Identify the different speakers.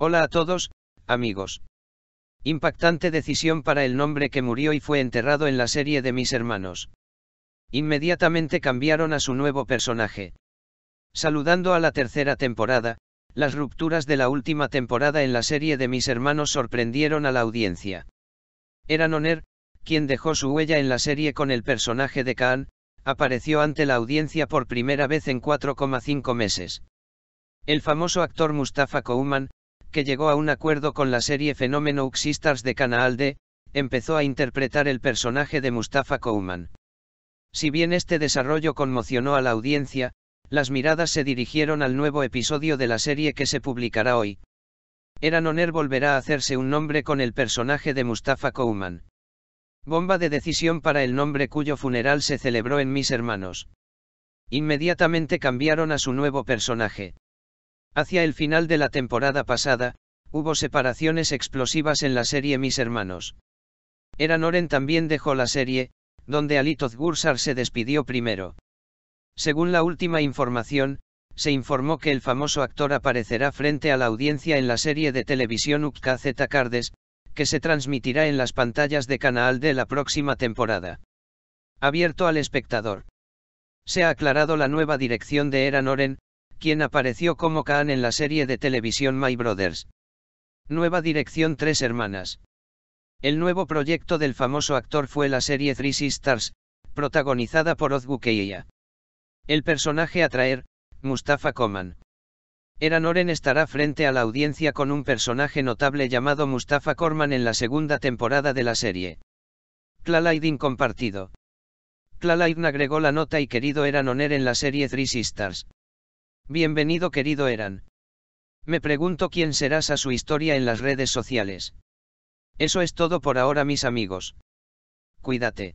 Speaker 1: Hola a todos, amigos. Impactante decisión para el nombre que murió y fue enterrado en la serie de mis hermanos. Inmediatamente cambiaron a su nuevo personaje. Saludando a la tercera temporada, las rupturas de la última temporada en la serie de mis hermanos sorprendieron a la audiencia. Era Noner, quien dejó su huella en la serie con el personaje de Khan, apareció ante la audiencia por primera vez en 4,5 meses. El famoso actor Mustafa Kouman, que llegó a un acuerdo con la serie Fenómeno Uxistars de Canal D, empezó a interpretar el personaje de Mustafa Kouman. Si bien este desarrollo conmocionó a la audiencia, las miradas se dirigieron al nuevo episodio de la serie que se publicará hoy. Eran Oner volverá a hacerse un nombre con el personaje de Mustafa Kouman. Bomba de decisión para el nombre cuyo funeral se celebró en Mis Hermanos. Inmediatamente cambiaron a su nuevo personaje. Hacia el final de la temporada pasada, hubo separaciones explosivas en la serie Mis Hermanos. Eran Oren también dejó la serie, donde Alitoz Gursar se despidió primero. Según la última información, se informó que el famoso actor aparecerá frente a la audiencia en la serie de televisión Upka Z Cardes, que se transmitirá en las pantallas de Canal de la próxima temporada. Abierto al espectador. Se ha aclarado la nueva dirección de Eran Oren, quien apareció como Kaan en la serie de televisión My Brothers. Nueva dirección Tres Hermanas. El nuevo proyecto del famoso actor fue la serie Three Sisters, protagonizada por Ozgu Keya. El personaje a traer, Mustafa Eran Eranoren estará frente a la audiencia con un personaje notable llamado Mustafa Korman en la segunda temporada de la serie. Clalaidin compartido. Clalaidin agregó la nota y querido Eranoner en la serie Three Sisters. Bienvenido querido Eran. Me pregunto quién serás a su historia en las redes sociales. Eso es todo por ahora mis amigos. Cuídate.